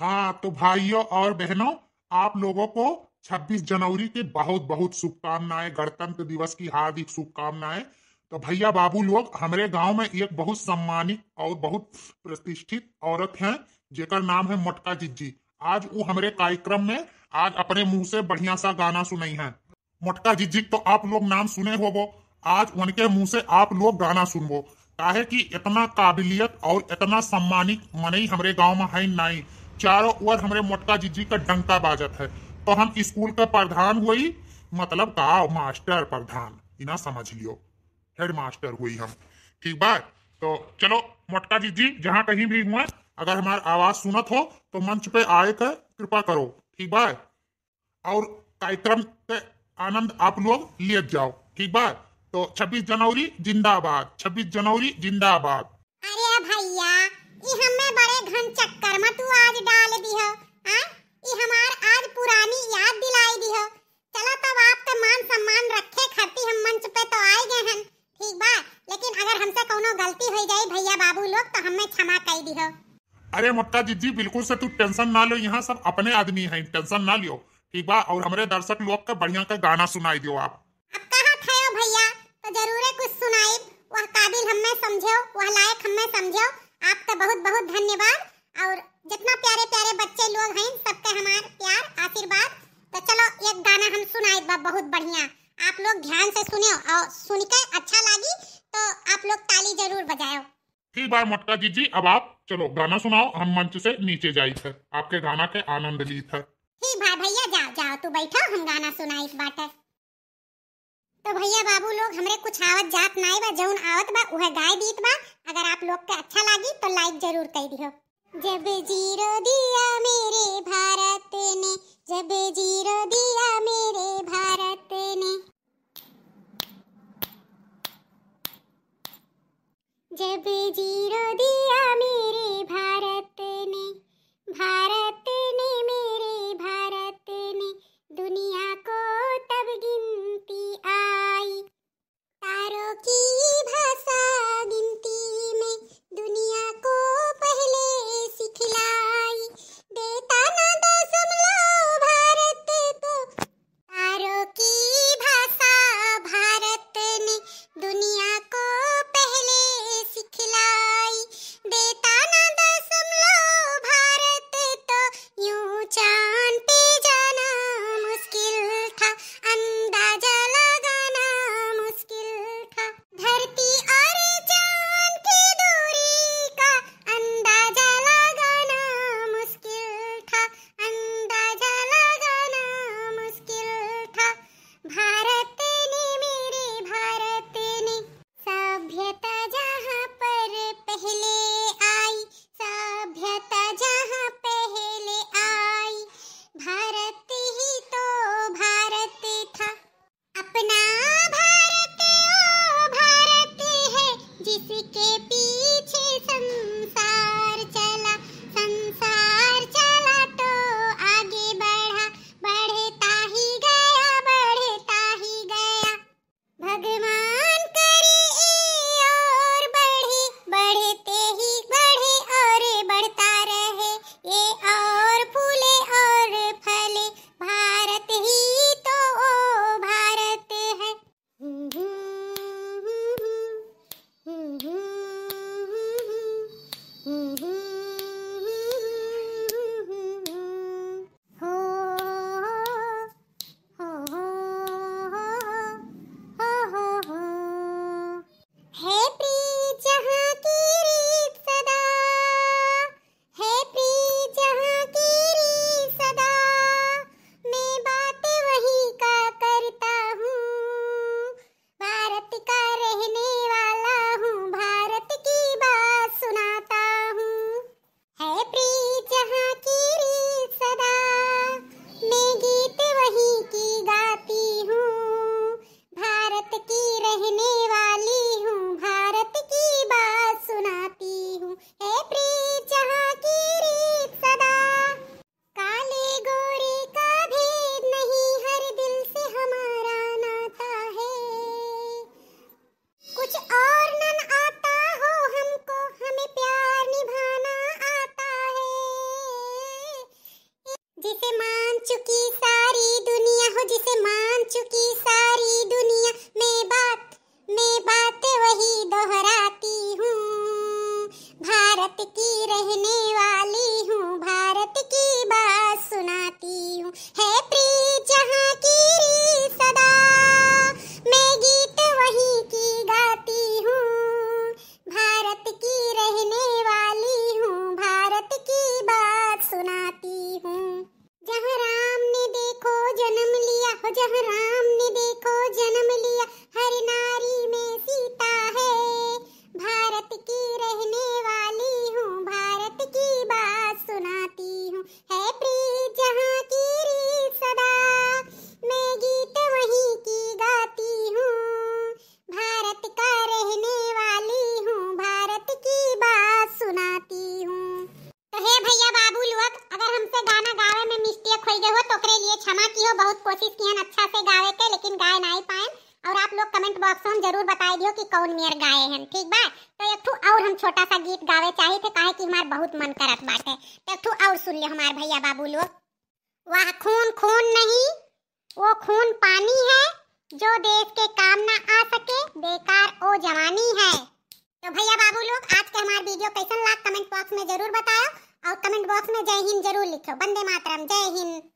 हाँ तो भाइयों और बहनों आप लोगों को 26 जनवरी के बहुत बहुत शुभकामनाएं गणतंत्र दिवस की हार्दिक शुभकामनाएं तो भैया बाबू लोग हमारे गांव में एक बहुत सम्मानित और बहुत प्रतिष्ठित औरत हैं जेकर नाम है मोटका जिज्जी आज वो हमारे कार्यक्रम में आज अपने मुंह से बढ़िया सा गाना सुनाई है मोटका जिज्जी तो आप लोग नाम सुने हो वो आज उनके मुंह से आप लोग गाना सुनबो काहे कि इतना काबिलियत और इतना सम्मानित ही हमारे गाँव में है नहीं चारों ओर हमारे मोटका जीजी का डंका बाजत है तो हम स्कूल का प्रधान हुई मतलब का मास्टर प्रधान इना समझ लियो हेड मास्टर हुई हम ठीक बात तो चलो मोटका जीजी जहाँ कहीं भी हुआ अगर हमारी आवाज सुनत हो तो मंच पे आए कर कृपा करो ठीक बात और कार्यक्रम के आनंद आप लोग ले जाओ ठीक बात तो 26 जनवरी जिंदाबाद 26 जनवरी जिंदाबाद बड़े घन चक्कर में तू आज डाल दी हो हां ये हमार आज पुरानी याद दिलाई दी हो चला तब आप आपका तो मान सम्मान रखे खाती हम मंच पे तो आए गए हैं ठीक बा लेकिन अगर हमसे कोनो गलती हो जाए भैया बाबू लोग तो हमें क्षमा कर दी हो अरे मक्का जी जी बिल्कुल से तू टेंशन ना लो यहाँ सब अपने आदमी हैं टेंशन ना लियो ठीक बा और हमारे दर्शक लोग का बढ़िया का गाना सुनाई दियो आप अब कहाँ थे भैया तो जरूर कुछ सुनाई वह काबिल हमें समझो वह लायक हमें समझो आपका तो बहुत बहुत धन्यवाद और जितना प्यारे प्यारे बच्चे लोग हैं सबके हमारे प्यार आशीर्वाद तो चलो एक गाना हम सुनाए बहुत बढ़िया आप लोग ध्यान से सुने और सुन के अच्छा लगी तो आप लोग ताली जरूर बजाओ ठीक बात मटका जी जी अब आप चलो गाना सुनाओ हम मंच से नीचे जाई थे आपके गाना के आनंद ली थे ठीक भाई भैया जाओ जाओ तू बैठो हम गाना इस बात है तो भैया बाबू लोग हमरे कुछ आवत जात नाई बा जौन आवत बा उह गाय बीत बा अगर आप लोग के अच्छा लागी तो लाइक जरूर कर दियो जब जीरो दिया मेरे भारत ने जहाँ राम ने देखो जन्म लिया हर नारी में सीता है भारत की रहने वाली हूँ भारत की बात सुनाती हूँ है प्रीत जहाँ की रीत सदा मैं गीत वहीं की गाती हूँ भारत का रहने वाली हूँ भारत की बात सुनाती हूँ तो हे भैया बाबू लोग अगर हमसे गाना गा भई देखो तोकरे लिए क्षमा की हो बहुत कोशिश किया अच्छा से गावे के लेकिन गाय ना पाए और आप लोग कमेंट बॉक्स में जरूर बताए दियो कि कौन मेयर गाए हैं ठीक बा तो एक ठू और हम छोटा सा गीत गावे चाहे थे काहे कि हमार बहुत मन करत बाटे तो एक ठू और सुन लियो हमार भैया बाबू लोग वाह खून खून नहीं वो खून पानी है जो देश के काम ना आ सके बेकार ओ जवानी है तो भैया बाबू लोग आज के हमारे वीडियो कैसा लाग कमेंट बॉक्स में जरूर बताओ और कमेंट बॉक्स में जय हिंद जरूर लिखो बंदे मातरम जय हिंद